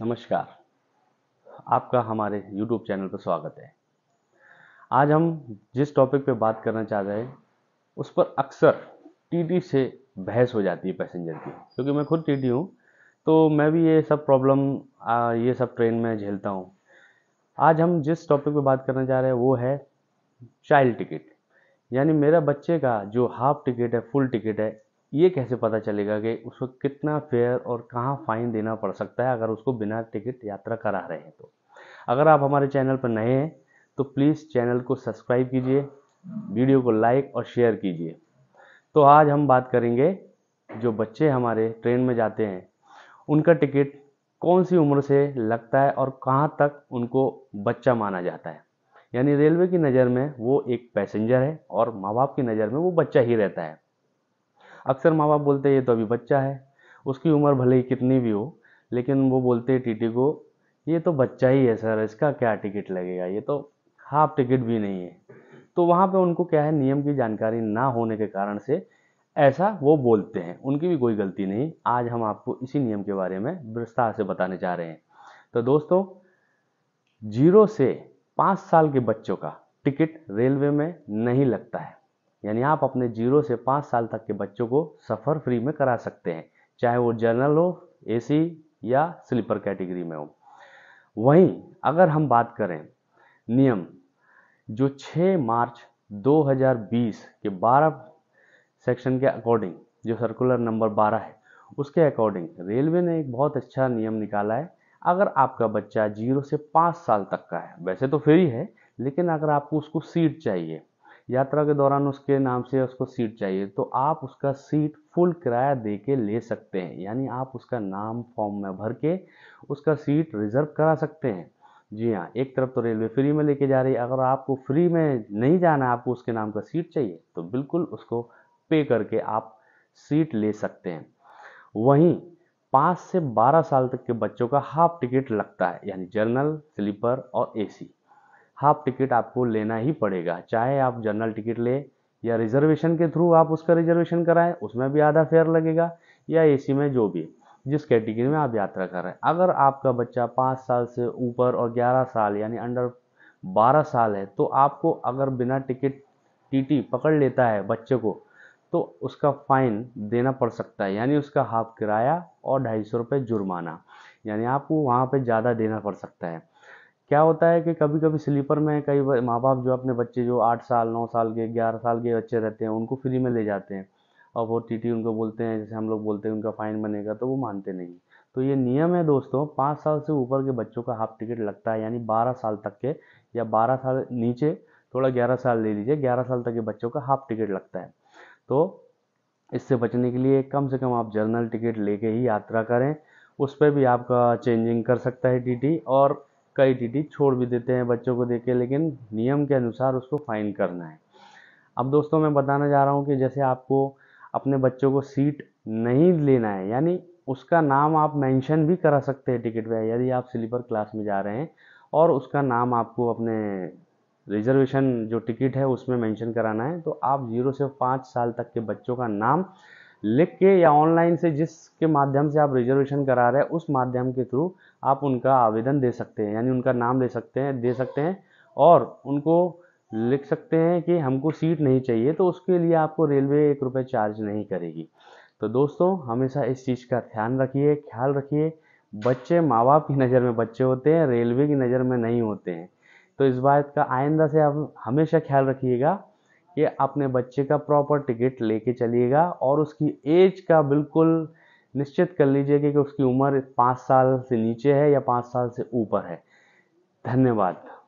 नमस्कार आपका हमारे YouTube चैनल पर स्वागत है आज हम जिस टॉपिक पर बात करना चाह रहे हैं उस पर अक्सर टीटी से बहस हो जाती है पैसेंजर की क्योंकि मैं खुद टीटी हूँ तो मैं भी ये सब प्रॉब्लम ये सब ट्रेन में झेलता हूँ आज हम जिस टॉपिक पर बात करना चाह रहे हैं वो है चाइल्ड टिकट यानी मेरा बच्चे का जो हाफ टिकट है फुल टिकट है ये कैसे पता चलेगा कि उसको कितना फेयर और कहाँ फाइन देना पड़ सकता है अगर उसको बिना टिकट यात्रा करा रहे हैं तो अगर आप हमारे चैनल पर नए हैं तो प्लीज़ चैनल को सब्सक्राइब कीजिए वीडियो को लाइक और शेयर कीजिए तो आज हम बात करेंगे जो बच्चे हमारे ट्रेन में जाते हैं उनका टिकट कौन सी उम्र से लगता है और कहाँ तक उनको बच्चा माना जाता है यानी रेलवे की नज़र में वो एक पैसेंजर है और माँ बाप की नज़र में वो बच्चा ही रहता है अक्सर माँ बाप बोलते हैं ये तो अभी बच्चा है उसकी उम्र भले ही कितनी भी हो लेकिन वो बोलते हैं टी टी को ये तो बच्चा ही है सर इसका क्या टिकट लगेगा ये तो हाफ टिकट भी नहीं है तो वहाँ पे उनको क्या है नियम की जानकारी ना होने के कारण से ऐसा वो बोलते हैं उनकी भी कोई गलती नहीं आज हम आपको इसी नियम के बारे में विस्तार से बताने जा रहे हैं तो दोस्तों जीरो से पाँच साल के बच्चों का टिकट रेलवे में नहीं लगता है यानी आप अपने जीरो से पाँच साल तक के बच्चों को सफ़र फ्री में करा सकते हैं चाहे वो जनरल हो ए या स्लीपर कैटेगरी में हो वहीं अगर हम बात करें नियम जो 6 मार्च 2020 के 12 सेक्शन के अकॉर्डिंग जो सर्कुलर नंबर 12 है उसके अकॉर्डिंग रेलवे ने एक बहुत अच्छा नियम निकाला है अगर आपका बच्चा जीरो से पाँच साल तक का है वैसे तो फ्री है लेकिन अगर आपको उसको सीट चाहिए यात्रा के दौरान उसके नाम से उसको सीट चाहिए तो आप उसका सीट फुल किराया दे के ले सकते हैं यानी आप उसका नाम फॉर्म में भर के उसका सीट रिजर्व करा सकते हैं जी हाँ एक तरफ तो रेलवे फ्री में लेके जा रही है अगर आपको फ्री में नहीं जाना है आपको उसके नाम का सीट चाहिए तो बिल्कुल उसको पे करके आप सीट ले सकते हैं वहीं पाँच से बारह साल तक के बच्चों का हाफ टिकट लगता है यानी जर्नल स्लीपर और एसी हाफ टिकट आपको लेना ही पड़ेगा चाहे आप जनरल टिकट लें या रिजर्वेशन के थ्रू आप उसका रिजर्वेशन कराएं उसमें भी आधा फेयर लगेगा या एसी में जो भी जिस कैटेगरी में आप यात्रा कर रहे हैं अगर आपका बच्चा पाँच साल से ऊपर और ग्यारह साल यानी अंडर बारह साल है तो आपको अगर बिना टिकट टीटी पकड़ लेता है बच्चे को तो उसका फाइन देना पड़ सकता है यानी उसका हाफ किराया और ढाई सौ रुपये जुर्माना यानी आपको वहाँ पे ज़्यादा देना पड़ सकता है क्या होता है कि कभी कभी स्लीपर में कई माँ बाप जो अपने बच्चे जो आठ साल नौ साल के ग्यारह साल के बच्चे रहते हैं उनको फ्री में ले जाते हैं और वो टी उनको बोलते हैं जैसे हम लोग बोलते हैं उनका फ़ाइन बनेगा तो वो मानते नहीं तो ये नियम है दोस्तों पाँच साल से ऊपर के बच्चों का हाफ टिकट लगता है यानी बारह साल तक के या बारह साल नीचे थोड़ा ग्यारह साल ले लीजिए ग्यारह साल तक के बच्चों का हाफ टिकट लगता है तो इससे बचने के लिए कम से कम आप जर्नल टिकट लेके ही यात्रा करें उस पर भी आपका चेंजिंग कर सकता है टी और कई टीटी छोड़ भी देते हैं बच्चों को देके लेकिन नियम के अनुसार उसको फाइन करना है अब दोस्तों मैं बताना जा रहा हूँ कि जैसे आपको अपने बच्चों को सीट नहीं लेना है यानी उसका नाम आप मेंशन भी करा सकते हैं टिकट पे यदि आप स्लीपर क्लास में जा रहे हैं और उसका नाम आपको अपने रिजर्वेशन जो टिकट है उसमें मेंशन कराना है तो आप जीरो से पाँच साल तक के बच्चों का नाम लिख के या ऑनलाइन से जिसके माध्यम से आप रिजर्वेशन करा रहे हैं उस माध्यम के थ्रू आप उनका आवेदन दे सकते हैं यानी उनका नाम ले सकते हैं दे सकते हैं और उनको लिख सकते हैं कि हमको सीट नहीं चाहिए तो उसके लिए आपको रेलवे एक रुपये चार्ज नहीं करेगी तो दोस्तों हमेशा इस चीज़ का ध्यान रखिए ख्याल रखिए बच्चे माँ बाप की नज़र में बच्चे होते हैं रेलवे की नज़र में नहीं होते हैं तो इस बात का आइंदा से आप हमेशा ख्याल रखिएगा ये अपने बच्चे का प्रॉपर टिकट लेके चलिएगा और उसकी एज का बिल्कुल निश्चित कर लीजिएगा कि उसकी उम्र पाँच साल से नीचे है या पाँच साल से ऊपर है धन्यवाद